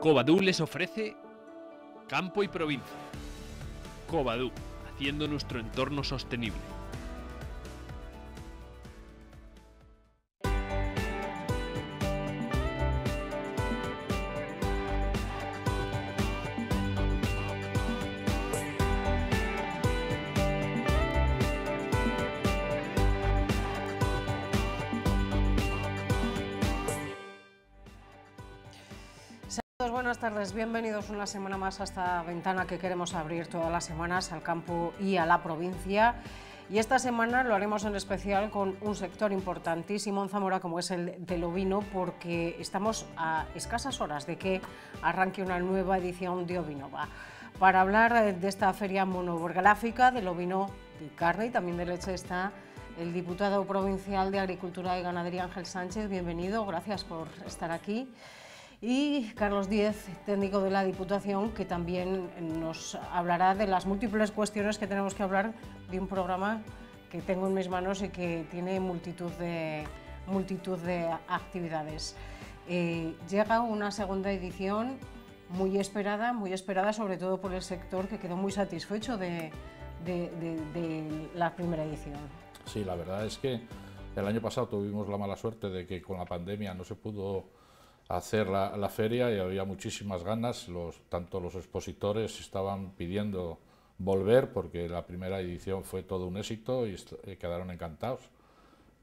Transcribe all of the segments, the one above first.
Cobadú les ofrece campo y provincia. Cobadú, haciendo nuestro entorno sostenible. bienvenidos una semana más a esta ventana que queremos abrir todas las semanas al campo y a la provincia. Y esta semana lo haremos en especial con un sector importantísimo en Zamora, como es el del ovino, porque estamos a escasas horas de que arranque una nueva edición de Ovinova. Para hablar de esta feria monoburgaláfica del ovino y carne y también de leche está el diputado provincial de Agricultura y Ganadería Ángel Sánchez. Bienvenido, gracias por estar aquí y Carlos Díez, técnico de la Diputación, que también nos hablará de las múltiples cuestiones que tenemos que hablar de un programa que tengo en mis manos y que tiene multitud de, multitud de actividades. Eh, llega una segunda edición muy esperada, muy esperada sobre todo por el sector que quedó muy satisfecho de la primera edición. Sí, la verdad es que el año pasado tuvimos la mala suerte de que con la pandemia no se pudo hacer la, la, feria y había muchísimas ganas, los, tanto los expositores estaban pidiendo volver porque la primera edición fue todo un éxito y eh, quedaron encantados.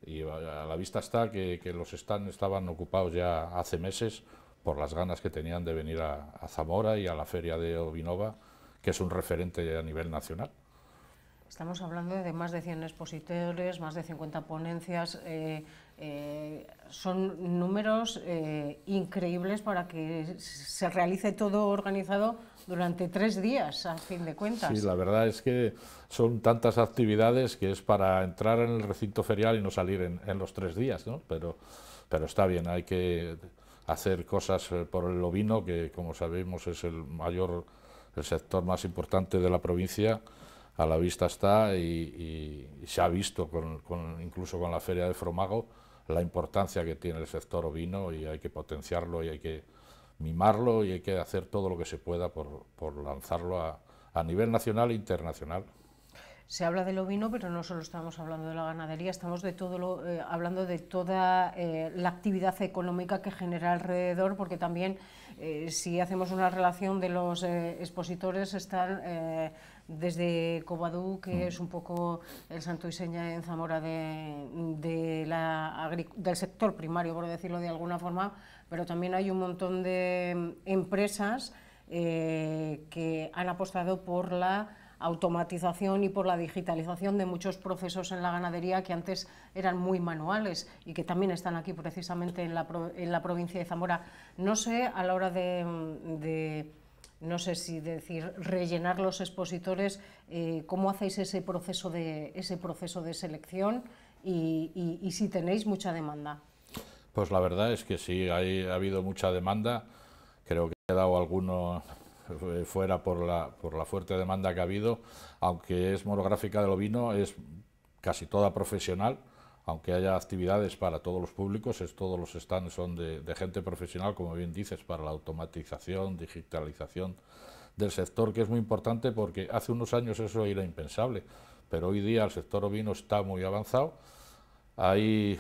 Y a la vista está que, que los stands estaban ocupados ya hace meses por las ganas que tenían de venir a, Zamora y a la feria de Ovinova, que es un referente a nivel nacional. Estamos hablando de más de 100 expositores, más de 50 ponencias. Eh, eh, son números eh, increíbles para que se realice todo organizado durante tres días, a fin de cuentas. Sí, la verdad es que son tantas actividades que es para entrar en el recinto ferial y no salir en, los tres días, ¿no? Pero, pero está bien, hay que hacer cosas eh, por el ovino, que como sabemos es el mayor, el sector más importante de la provincia, a la vista está y, se ha visto con, incluso con la feria de Fromago, la importancia que tiene el sector ovino y hay que potenciarlo y hay que mimarlo y hay que hacer todo lo que se pueda por, por lanzarlo a, a nivel nacional e internacional se habla del ovino, pero no solo estamos hablando de la ganadería, estamos de todo lo, eh, hablando de toda eh, la actividad económica que genera alrededor, porque también eh, si hacemos una relación de los expositores están desde Cobadú, que mm. es un poco el santo y seña en Zamora de, la del sector primario, por decirlo de alguna forma, pero también hay un montón de mm, empresas eh, que han apostado por la automatización y por la digitalización de muchos procesos en la ganadería que antes eran muy manuales y que también están aquí precisamente en la, en la provincia de Zamora. No sé, a la hora de mm, no sé si decir, rellenar los expositores, eh, cómo hacéis ese proceso de, ese proceso de selección y, si tenéis mucha demanda. Pues la verdad es que sí, ha habido mucha demanda, creo que he quedado alguno eh, fuera por la, por la fuerte demanda que ha habido, aunque es monográfica del ovino, es casi toda profesional, aunque haya actividades para todos los públicos, es, todos los stands son de, gente profesional, como bien dices, para la automatización, digitalización del sector, que es muy importante porque hace unos años eso era impensable, pero hoy día el sector ovino está muy avanzado, hay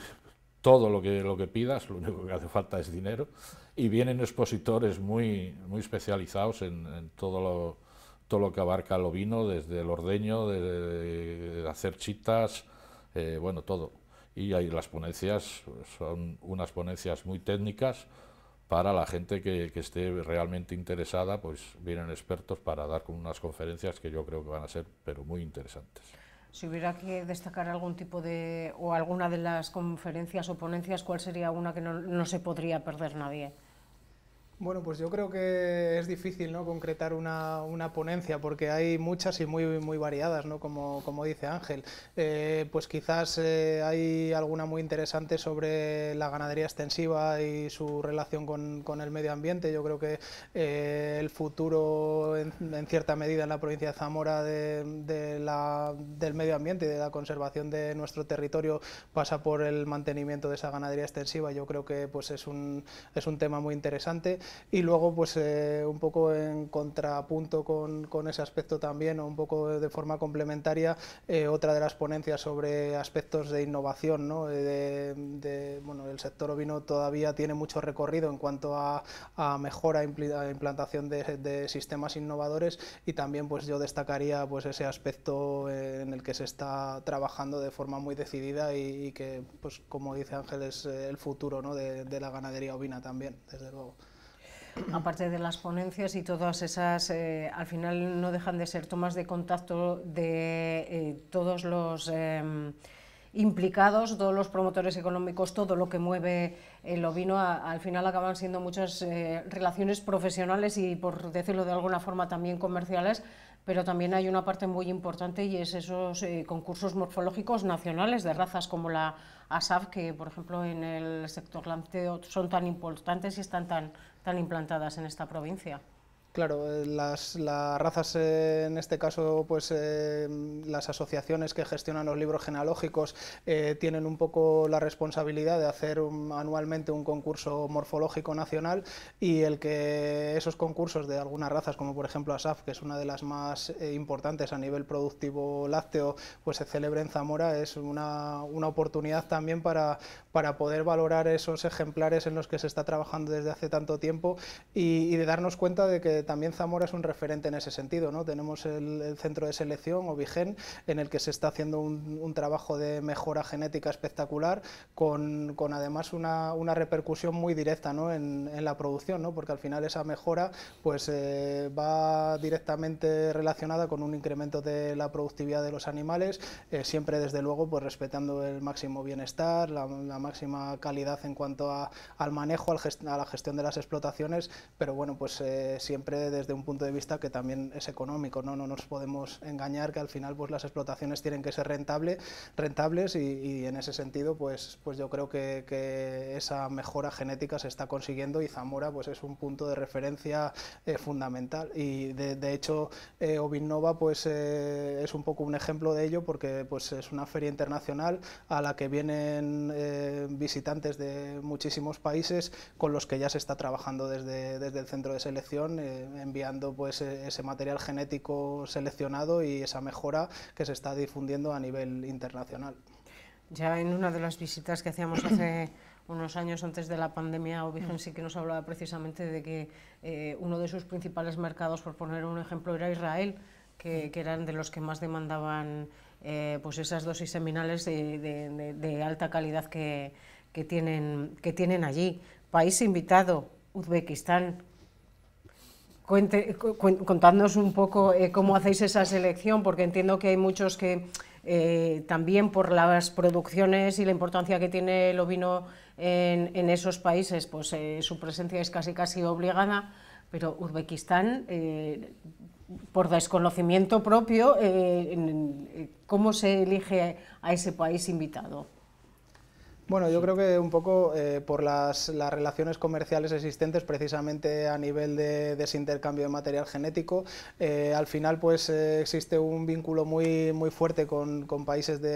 todo lo que, lo que pidas, lo único que hace falta es dinero, y vienen expositores muy, muy especializados en, todo lo todo lo que abarca el ovino, desde el ordeño, de, hacer chitas, eh, bueno, todo y ahí las ponencias son unas ponencias muy técnicas para la gente que, esté realmente interesada, pues vienen expertos para dar con unas conferencias que yo creo que van a ser pero muy interesantes. Si hubiera que destacar algún tipo de o alguna de las conferencias o ponencias, ¿cuál sería una que no se podría perder nadie? Bueno, pues yo creo que es difícil ¿no? concretar una, ponencia porque hay muchas y muy, muy variadas, ¿no? como, dice Ángel. Eh, pues quizás eh, hay alguna muy interesante sobre la ganadería extensiva y su relación con, el medio ambiente. Yo creo que eh, el futuro, en, cierta medida, en la provincia de Zamora de la, del medio ambiente y de la conservación de nuestro territorio pasa por el mantenimiento de esa ganadería extensiva. Yo creo que pues, es, un, es un tema muy interesante y luego pues eh, un poco en contrapunto con, ese aspecto también o un poco de forma complementaria eh, otra de las ponencias sobre aspectos de innovación, eh, de, el sector ovino todavía tiene mucho recorrido en cuanto a, mejora, e implantación de, sistemas innovadores y también pues, yo destacaría pues, ese aspecto en el que se está trabajando de forma muy decidida y, que pues, como dice Ángel es el futuro de la ganadería ovina también, desde luego aparte de las ponencias y todas esas, eh, al final no dejan de ser tomas de contacto de eh, todos los em, implicados, todos los promotores económicos, todo lo que mueve el ovino, al final acaban siendo muchas eh, relaciones profesionales y, por decirlo de alguna forma, también comerciales, pero también hay una parte muy importante y es esos concursos morfológicos nacionales de razas como la ASAF, que por ejemplo en el sector lácteo son tan importantes y están tan, tan implantadas en esta provincia. Claro, eh, las, razas, eh, en este caso, pues eh, las asociaciones que gestionan los libros genealógicos tienen un poco la responsabilidad de hacer anualmente un concurso morfológico nacional y el que esos concursos de algunas razas, como por ejemplo ASAF, que es una de las más importantes a nivel productivo lácteo, pues se celebre en Zamora es una oportunidad también para, para poder valorar esos ejemplares en los que se está trabajando desde hace tanto tiempo y, de darnos cuenta de que también Zamora es un referente en ese sentido. ¿no? Tenemos el, centro de selección, Ovigen, en el que se está haciendo un, trabajo de mejora genética espectacular con, además una, repercusión muy directa ¿no? en, la producción, porque al final esa mejora pues, eh, va directamente relacionada con un incremento de la productividad de los animales, eh, siempre desde luego pues, respetando el máximo bienestar, la máxima calidad en cuanto al manejo, a la gestión de las explotaciones, pero bueno, pues eh, siempre desde un punto de vista que también es económico, ¿no? no nos podemos engañar que al final pues las explotaciones tienen que ser rentable, rentables y, en ese sentido pues, pues yo creo que, esa mejora genética se está consiguiendo y Zamora pues es un punto de referencia eh, fundamental y de, hecho eh, Ovinnova pues eh, es un poco un ejemplo de ello porque pues es una feria internacional a la que vienen visitantes de muchísimos países con los que ya se está trabajando desde, desde el centro de selección, eh, enviando pues, e, ese material genético seleccionado y esa mejora que se está difundiendo a nivel internacional. Ya en una de las visitas que hacíamos hace unos años antes de la pandemia, Ovigen mm. sí que nos hablaba precisamente de que eh, uno de sus principales mercados, por poner un ejemplo, era Israel, que, mm. que eran de los que más demandaban eh, pues esas dosis seminales de, alta calidad que, tienen, que tienen allí. País invitado, Uzbekistán. Cuéntanos un poco eh, cómo hacéis esa selección, porque entiendo que hay muchos que eh, también por las producciones y la importancia que tiene el ovino en, esos países, pues su presencia es casi casi obligada, pero Uzbekistán, por desconocimiento propio, eh, eh, cómo se elige a ese país invitado? Bueno, yo creo que un poco eh, por las, las, relaciones comerciales existentes, precisamente a nivel de, ese intercambio de material genético, eh, al final pues eh, existe un vínculo muy, muy fuerte con, países de,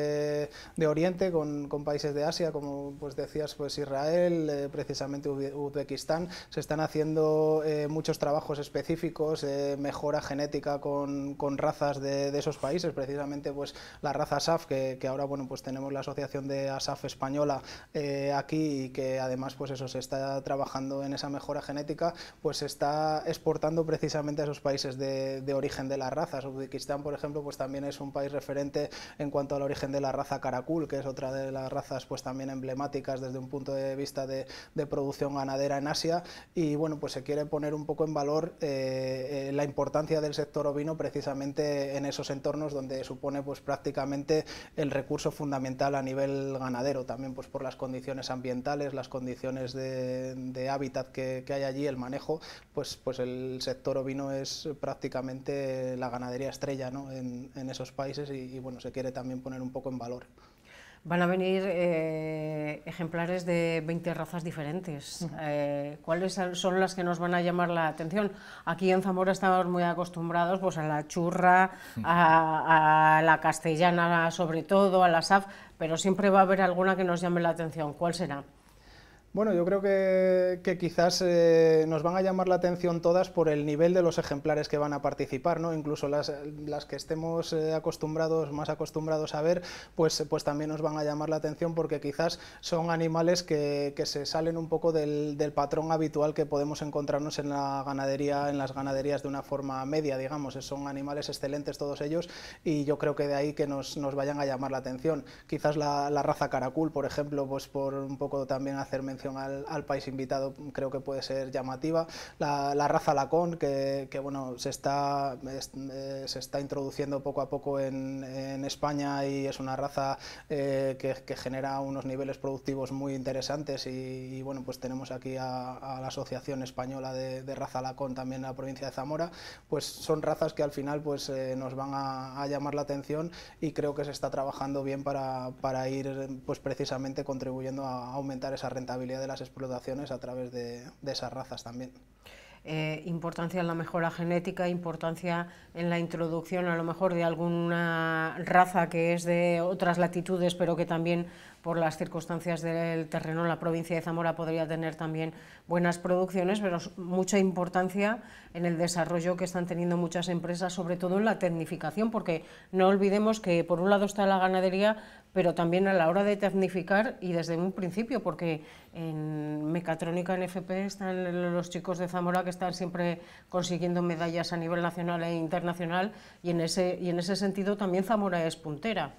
Oriente, con, países de Asia, como pues decías, pues Israel, precisamente Uzbekistán, se están haciendo muchos trabajos específicos, mejora genética con, razas de, esos países, precisamente pues la raza ASAF, que, que ahora bueno pues tenemos la asociación de ASAF española eh, aquí y que además pues eso se está trabajando en esa mejora genética, pues se está exportando precisamente a esos países de, origen de las razas. Uzbekistán, por ejemplo, pues también es un país referente en cuanto al origen de la raza Karakul, que es otra de las razas pues también emblemáticas desde un punto de vista de, producción ganadera en Asia y bueno, pues se quiere poner un poco en valor eh, eh, la importancia del sector ovino precisamente en esos entornos donde supone pues prácticamente el recurso fundamental a nivel ganadero también pues por las condiciones ambientales, las condiciones de, hábitat que, hay allí, el manejo, pues, pues el sector ovino es prácticamente la ganadería estrella en, esos países y, bueno, se quiere también poner un poco en valor van a venir eh, ejemplares de 20 razas diferentes. Eh, ¿Cuáles son las que nos van a llamar la atención? Aquí en Zamora estamos muy acostumbrados pues, a la churra, a, a, la castellana sobre todo, a la SAF, pero siempre va a haber alguna que nos llame la atención. ¿Cuál será? Bueno, yo creo que, quizás eh, nos van a llamar la atención todas por el nivel de los ejemplares que van a participar, ¿no? Incluso las, que estemos eh, acostumbrados, más acostumbrados a ver, pues, pues también nos van a llamar la atención porque quizás son animales que, se salen un poco del, patrón habitual que podemos encontrarnos en la ganadería, en las ganaderías de una forma media, digamos. Son animales excelentes todos ellos y yo creo que de ahí que nos, vayan a llamar la atención. Quizás la, la raza caracul, por ejemplo, pues por un poco también hacer al, país invitado creo que puede ser llamativa. La, raza lacón, que, que, bueno, se está, eh, se está introduciendo poco a poco en, en España y es una raza eh, que, genera unos niveles productivos muy interesantes y, bueno, pues tenemos aquí a, la Asociación Española de, Raza Lacón también en la provincia de Zamora, pues son razas que al final pues eh, nos van a, a, llamar la atención y creo que se está trabajando bien para, para ir pues precisamente contribuyendo a aumentar esa rentabilidad de las explotaciones a través de, esas razas también. Eh, importancia en la mejora genética, importancia en la introducción a lo mejor de alguna raza que es de otras latitudes, pero que también por las circunstancias del terreno la provincia de Zamora podría tener también buenas producciones, pero mucha importancia en el desarrollo que están teniendo muchas empresas, sobre todo en la tecnificación, porque no olvidemos que por un lado está la ganadería, pero también a la hora de tecnificar y desde un principio, porque en mecatrónica en FP están los chicos de Zamora que están siempre consiguiendo medallas a nivel nacional e internacional y en ese, y en ese sentido también Zamora es puntera.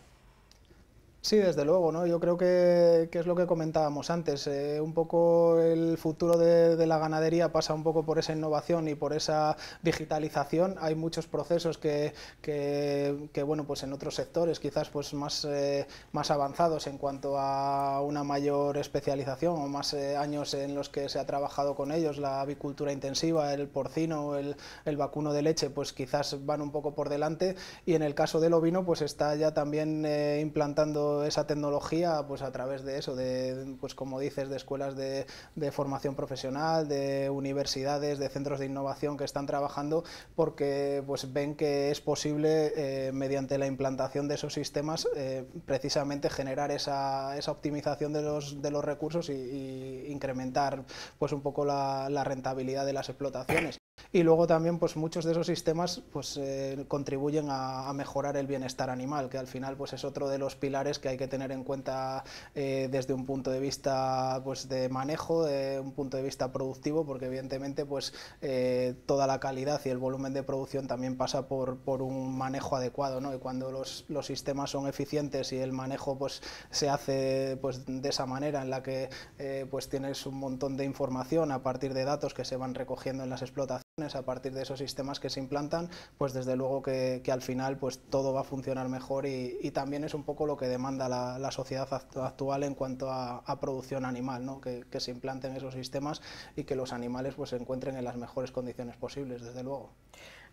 Sí, desde luego, ¿no? Yo creo que, que es lo que comentábamos antes. Eh, un poco el futuro de, de, la ganadería pasa un poco por esa innovación y por esa digitalización. Hay muchos procesos que, que, bueno, pues en otros sectores quizás pues más, eh, más avanzados en cuanto a una mayor especialización o más eh, años en los que se ha trabajado con ellos, la avicultura intensiva, el porcino, el, el vacuno de leche, pues quizás van un poco por delante. Y en el caso del ovino, pues está ya también implantando esa tecnología pues a través de eso, de, pues como dices, de escuelas de, formación profesional, de universidades, de centros de innovación que están trabajando porque pues ven que es posible eh, mediante la implantación de esos sistemas eh, precisamente generar esa, optimización de los, recursos e incrementar pues un poco la rentabilidad de las explotaciones. Y luego también pues muchos de esos sistemas pues eh, contribuyen a, mejorar el bienestar animal, que al final pues es otro de los pilares que hay que tener en cuenta eh, desde un punto de vista pues de manejo, de un punto de vista productivo, porque evidentemente pues eh, toda la calidad y el volumen de producción también pasa por, un manejo adecuado, ¿no? Y cuando los, los, sistemas son eficientes y el manejo pues se hace pues de esa manera en la que pues tienes un montón de información a partir de datos que se van recogiendo en las explotaciones a partir de esos sistemas que se implantan, pues desde luego que, al final pues todo va a funcionar mejor y, también es un poco lo que demanda la, sociedad actual en cuanto a, producción animal, ¿no? que, que, se implanten esos sistemas y que los animales pues se encuentren en las mejores condiciones posibles, desde luego.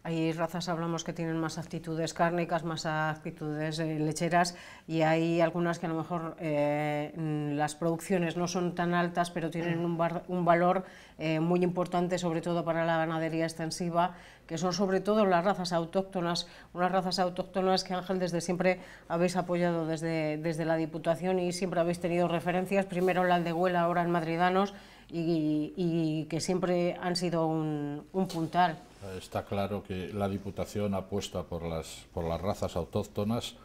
Hay razas, hablamos, que tienen más actitudes cárnicas, más actitudes eh, lecheras y hay algunas que a lo mejor eh, mm, las producciones no son tan altas, pero tienen un, valor eh, muy importante, sobre todo para la ganadería extensiva, que son sobre todo las razas autóctonas, unas razas autóctonas que Ángel desde siempre habéis apoyado desde, desde la Diputación y siempre habéis tenido referencias, primero la de Huela, ahora en Madridanos, y, que siempre han sido un, un, puntal. Está claro que la Diputación apuesta por las, por las razas autóctonas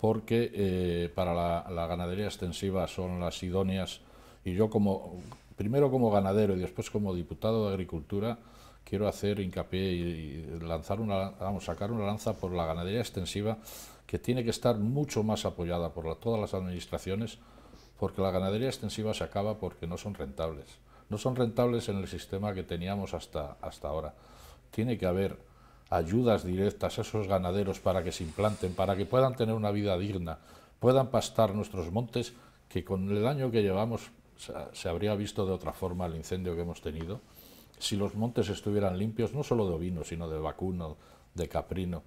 porque eh, para la, ganadería extensiva son las idóneas y yo como primero como ganadero y después como diputado de Agricultura quiero hacer hincapié y, lanzar una, vamos, sacar una lanza por la ganadería extensiva, que tiene que estar mucho más apoyada por todas las administraciones, porque la ganadería extensiva se acaba porque no son rentables no son rentables en el sistema que teníamos hasta, hasta ahora. Tiene que haber ayudas directas a esos ganaderos para que se implanten, para que puedan tener una vida digna, puedan pastar nuestros montes, que con el daño que llevamos se habría visto de otra forma el incendio que hemos tenido, si los montes estuvieran limpios, no solo de ovino, sino de vacuno, de caprino.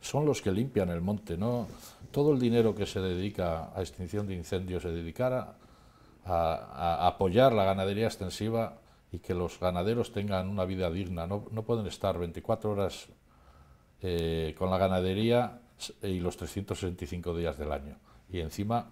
Son los que limpian el monte, ¿no? Todo el dinero que se dedica a extinción de incendios se dedicara a, apoyar la ganadería extensiva y que los ganaderos tengan una vida digna. No, pueden estar 24 horas eh, con la ganadería y los 365 días del año. Y encima,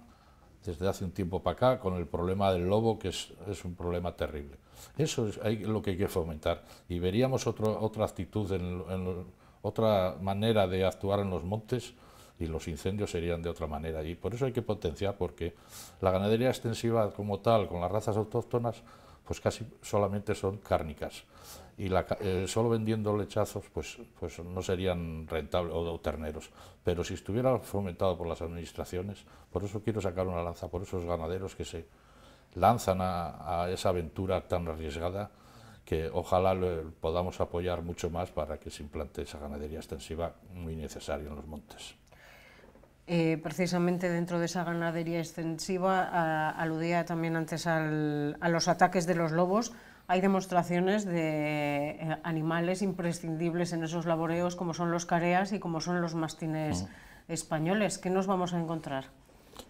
desde hace un tiempo para acá, con el problema del lobo, que es, un problema terrible. Eso es lo que hay que fomentar. Y veríamos otra actitud, en, otra manera de actuar en los montes y los incendios serían de otra manera y Por eso hay que potenciar, porque la ganadería extensiva como tal, con las razas autóctonas, pues casi solamente son cárnicas. Y eh, solo vendiendo lechazos, pues, pues no serían rentables o, terneros. Pero si estuviera fomentado por las administraciones, por eso quiero sacar una lanza, por esos ganaderos que se lanzan a, esa aventura tan arriesgada, que ojalá podamos apoyar mucho más para que se implante esa ganadería extensiva muy necesaria en los montes. Eh, precisamente dentro de esa ganadería extensiva, aludía también antes al, a los ataques de los lobos, hay demostraciones de eh, animales imprescindibles en esos laboreos, como son los careas y como son los mastines españoles. ¿Qué nos vamos a encontrar?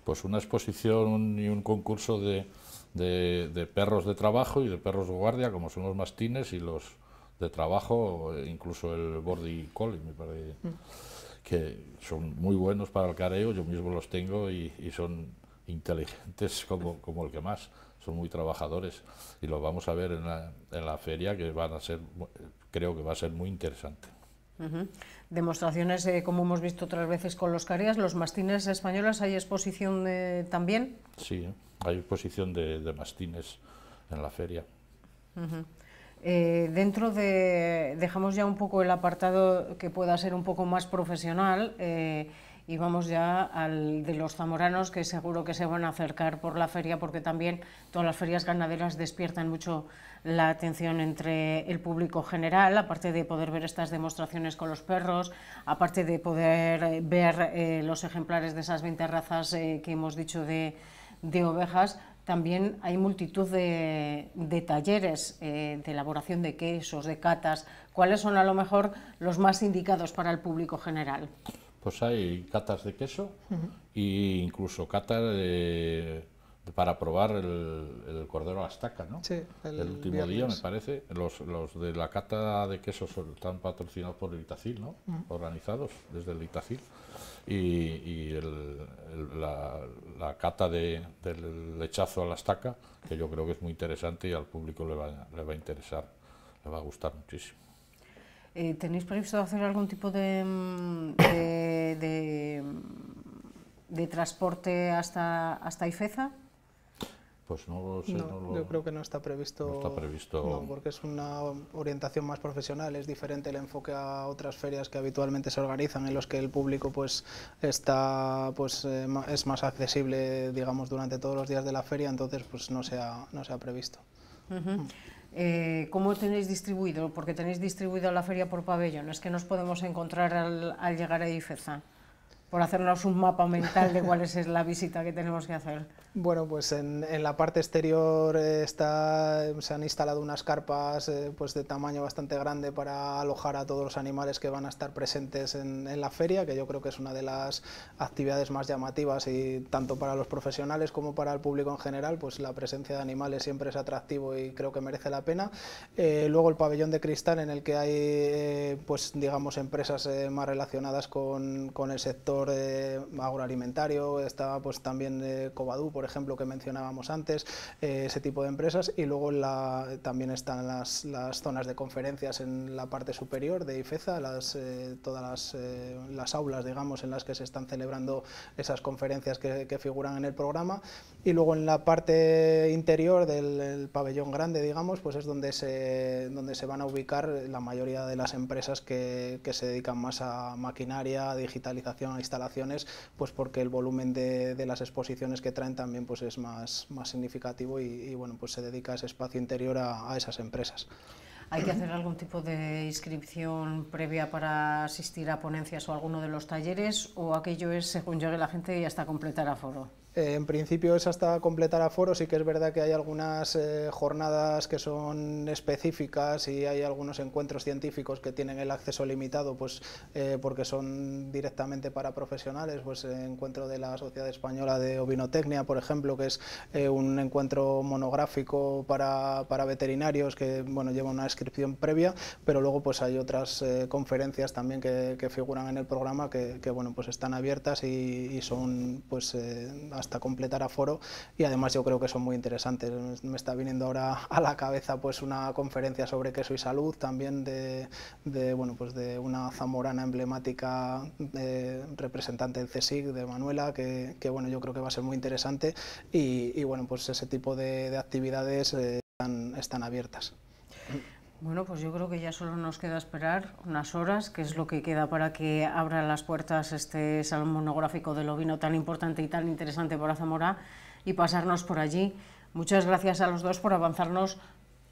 Pues una exposición y un concurso de, de, perros de trabajo y de perros de guardia, como son los mastines y los de trabajo, eh, incluso el border collie, me parece. Mm que son muy buenos para el careo, yo mismo los tengo y, son inteligentes como, como, el que más, son muy trabajadores y los vamos a ver en la, en la feria que van a ser, creo que va a ser muy interesante. Demostraciones, como hemos visto otras veces con los careas, los mastines españolas, ¿hay exposición de también? Sí, ¿eh? hay exposición de, mastines en la feria. Eh, dentro de, dejamos ya un poco el apartado que pueda ser un poco más profesional eh, y vamos ya al de los zamoranos que seguro que se van a acercar por la feria porque también todas las ferias ganaderas despiertan mucho la atención entre el público general, aparte de poder ver estas demostraciones con los perros, aparte de poder ver eh, los ejemplares de esas 20 razas que hemos dicho de, de ovejas, también hay multitud de, talleres eh, de elaboración de quesos, de catas. ¿Cuáles son a lo mejor los más indicados para el público general? Pues hay catas de queso e incluso catas para probar el, cordero a estaca, ¿no? el, último día, me parece. Los, de la cata de queso están patrocinados por el Itacil, ¿no? Organizados desde el Itacil y, la, cata del lechazo a la estaca, que yo creo que es muy interesante y al público le va, a interesar, le va a gustar muchísimo. Eh, ¿Tenéis previsto hacer algún tipo de, mm, de, mm, de transporte hasta, hasta Ifeza? Pues no No, yo creo que no está previsto. No porque es una orientación más profesional, es diferente el enfoque a otras ferias que habitualmente se organizan, en los que el público pues está pues eh, es más accesible, digamos, durante todos los días de la feria, entonces pues no se ha, no se previsto. Eh, ¿Cómo tenéis distribuido? Porque tenéis distribuido la feria por pabellón, es que nos podemos encontrar al, llegar a Ifeza por hacernos un mapa mental de cuál es la visita que tenemos que hacer. Bueno, pues en, la parte exterior eh, está, se han instalado unas carpas eh, pues de tamaño bastante grande para alojar a todos los animales que van a estar presentes en, la feria, que yo creo que es una de las actividades más llamativas y tanto para los profesionales como para el público en general, pues la presencia de animales siempre es atractivo y creo que merece la pena. Eh, luego el pabellón de cristal en el que hay, pues digamos, empresas más relacionadas con, con el sector eh, agroalimentario, estaba pues también eh, Cobadú, por ejemplo, que mencionábamos antes, eh, ese tipo de empresas, y luego también están las, zonas de conferencias en la parte superior de IFEZA, las, todas las, aulas, digamos, en las que se están celebrando esas conferencias que figuran en el programa, y luego en la parte interior del pabellón grande, digamos, pues es donde se, donde se van a ubicar la mayoría de las empresas que, que se dedican más a maquinaria, digitalización, a instalaciones, pues porque el volumen de, de, las exposiciones que traen también pues es más, más significativo y, bueno, pues se dedica ese espacio interior a, a esas empresas. ¿Hay que hacer algún tipo de inscripción previa para asistir a ponencias o alguno de los talleres o aquello es según llegue la gente y hasta completar aforo? en principio es hasta completar aforo, sí que es verdad que hay algunas eh, jornadas que son específicas y hay algunos encuentros científicos que tienen el acceso limitado, pues eh, porque son directamente para profesionales, pues eh, encuentro de la Sociedad Española de Ovinotecnia, por ejemplo, que es un encuentro monográfico para, veterinarios que bueno lleva una inscripción previa, pero luego pues hay otras conferencias también que, figuran en el programa que, bueno pues están abiertas y, son pues hasta completar foro y además yo creo que son muy interesantes. Me está viniendo ahora a la cabeza pues una conferencia sobre queso y salud también de, bueno, pues de una zamorana emblemática eh, representante del CSIC, de Manuela, que, bueno, yo creo que va a ser muy interesante y, bueno, pues ese tipo de, actividades eh, están abiertas. Bueno, pues yo creo que ya solo nos queda esperar unas horas, que es lo que queda para que abran las puertas este salón monográfico del ovino tan importante y tan interesante por Zamora y pasarnos por allí. Muchas gracias a los dos por avanzarnos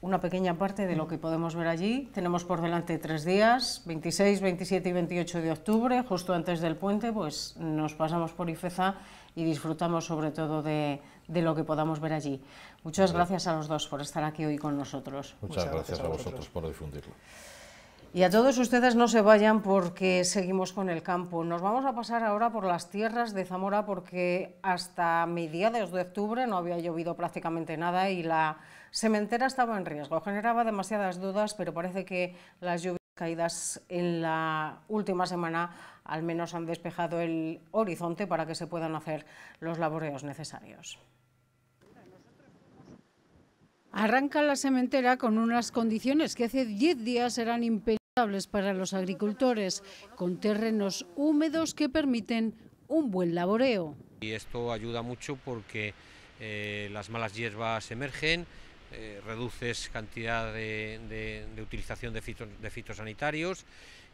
una pequeña parte de lo que podemos ver allí. Tenemos por delante tres días, 26, 27 y 28 de octubre, justo antes del puente, pues nos pasamos por Ifeza y disfrutamos sobre todo de lo que podamos ver allí. Muchas gracias a los dos por estar aquí hoy con nosotros. Muchas, gracias, gracias, a vosotros por difundirlo. Y a todos ustedes no se vayan porque seguimos con el campo. Nos vamos a pasar ahora por las tierras de Zamora porque hasta mediados de octubre no había llovido prácticamente nada y la sementera estaba en riesgo. Generaba demasiadas dudas, pero parece que las lluvias caídas en la última semana al menos han despejado el horizonte para que se puedan hacer los laboreos necesarios arranca la sementera con unas condiciones que hace 10 días eran impensables para los agricultores, con terrenos húmedos que permiten un buen laboreo. Y esto ayuda mucho porque eh, las malas hierbas emergen, eh, reduces cantidad de, utilización de, fitosanitarios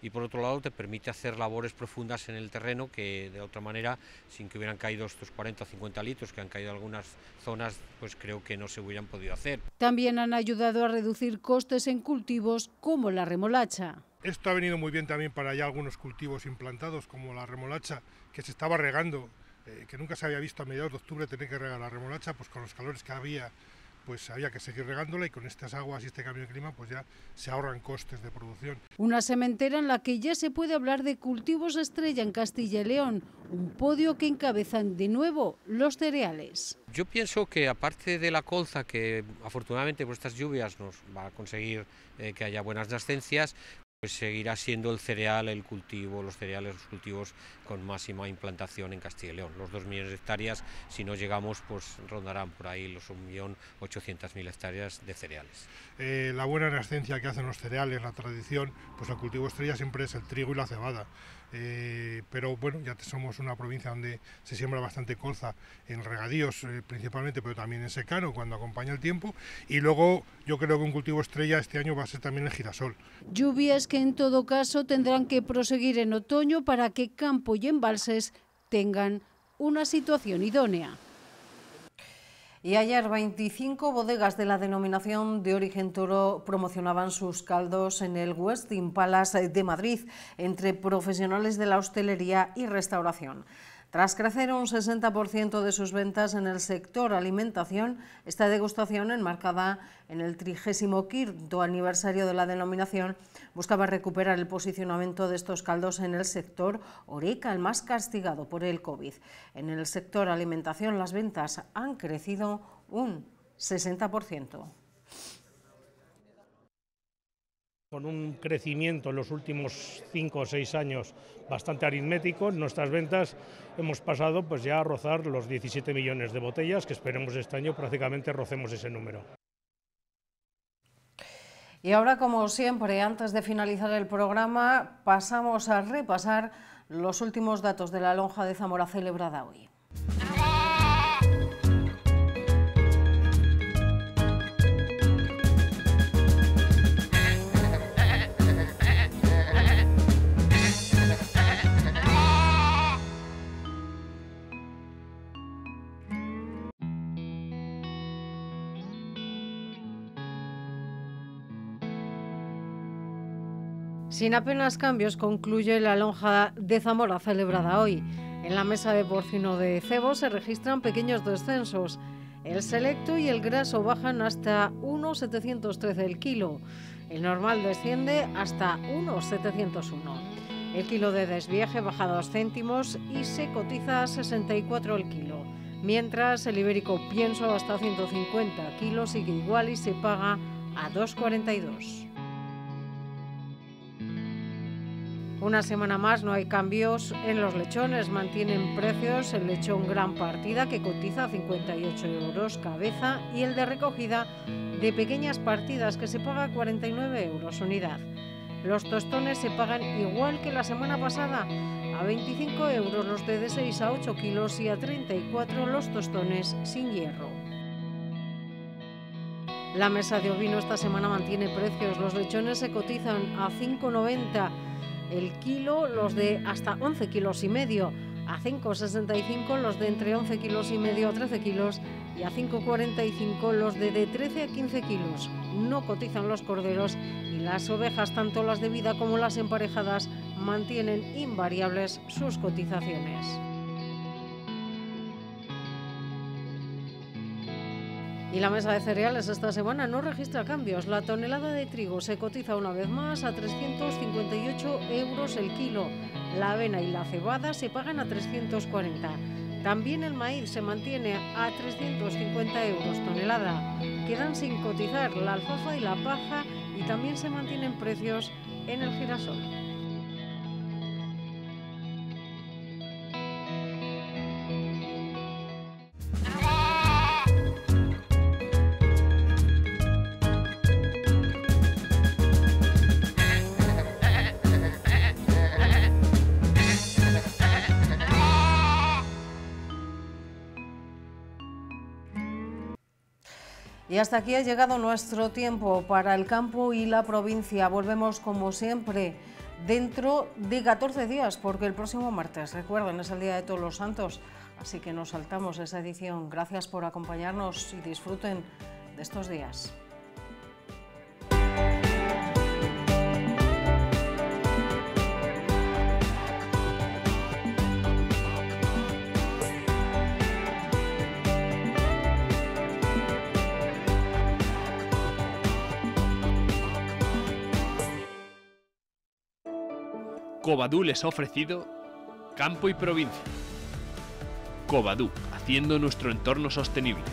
y por otro lado te permite hacer labores profundas en el terreno que de otra manera, sin que hubieran caído estos 40 o 50 litros que han caído en algunas zonas, pues creo que no se hubieran podido hacer. También han ayudado a reducir costes en cultivos como la remolacha. Esto ha venido muy bien también para ya algunos cultivos implantados como la remolacha que se estaba regando, eh, que nunca se había visto a mediados de octubre tener que regar la remolacha, pues con los calores que había pues había que seguir regándola y con estas aguas y este cambio de clima pues ya se ahorran costes de producción. Una sementera en la que ya se puede hablar de cultivos estrella en Castilla y León, un podio que encabezan de nuevo los cereales. Yo pienso que aparte de la colza, que afortunadamente por estas lluvias nos va a conseguir eh, que haya buenas nascencias, pues seguirá siendo el cereal el cultivo, los cereales, los cultivos con máxima implantación en Castilla y León. Los 2 millones de hectáreas, si no llegamos, pues rondarán por ahí los 1.800.000 hectáreas de cereales. Eh, la buena resistencia que hacen los cereales, la tradición, pues el cultivo estrella siempre es el trigo y la cebada. Eh, pero bueno, ya somos una provincia donde se siembra bastante colza en regadíos eh, principalmente, pero también en secano cuando acompaña el tiempo. Y luego yo creo que un cultivo estrella este año va a ser también el girasol. Lluvias que en todo caso tendrán que proseguir en otoño para que campo y embalses tengan una situación idónea. Y ayer 25 bodegas de la denominación de origen toro promocionaban sus caldos en el Westin Palace de Madrid, entre profesionales de la hostelería y restauración. Tras crecer un 60% de sus ventas en el sector alimentación, esta degustación, enmarcada en el 35 aniversario de la denominación, buscaba recuperar el posicionamiento de estos caldos en el sector Oreca, el más castigado por el COVID. En el sector alimentación, las ventas han crecido un 60%. con un crecimiento en los últimos cinco o seis años bastante aritmético. Nuestras ventas hemos pasado pues ya a rozar los 17 millones de botellas, que esperemos este año prácticamente rocemos ese número. Y ahora, como siempre, antes de finalizar el programa, pasamos a repasar los últimos datos de la lonja de Zamora celebrada hoy. Sin apenas cambios concluye la lonja de Zamora celebrada hoy. En la mesa de porcino de cebo se registran pequeños descensos. El selecto y el graso bajan hasta 1,713 el kilo. El normal desciende hasta 1,701. El kilo de desviaje baja 2 céntimos y se cotiza a 64 el kilo. Mientras el ibérico pienso hasta 150 kilos sigue igual y se paga a 2,42. Una semana más no hay cambios en los lechones, mantienen precios el lechón gran partida que cotiza 58 euros cabeza y el de recogida de pequeñas partidas que se paga 49 euros unidad. Los tostones se pagan igual que la semana pasada, a 25 euros los de, de 6 a 8 kilos y a 34 los tostones sin hierro. La mesa de ovino esta semana mantiene precios, los lechones se cotizan a 5,90 el kilo, los de hasta 11 kilos y medio a 5,65 los de entre 11 kilos y medio a 13 kilos y a 5,45 los de de 13 a 15 kilos. No cotizan los corderos y las ovejas, tanto las de vida como las emparejadas, mantienen invariables sus cotizaciones. Y la mesa de cereales esta semana no registra cambios. La tonelada de trigo se cotiza una vez más a 358 euros el kilo. La avena y la cebada se pagan a 340. También el maíz se mantiene a 350 euros tonelada. Quedan sin cotizar la alfafa y la paja y también se mantienen precios en el girasol. Y hasta aquí ha llegado nuestro tiempo para el campo y la provincia. Volvemos como siempre dentro de 14 días, porque el próximo martes, recuerden, es el Día de Todos los Santos, así que nos saltamos esa edición. Gracias por acompañarnos y disfruten de estos días. ...Cobadú les ha ofrecido campo y provincia. ...Cobadú, haciendo nuestro entorno sostenible.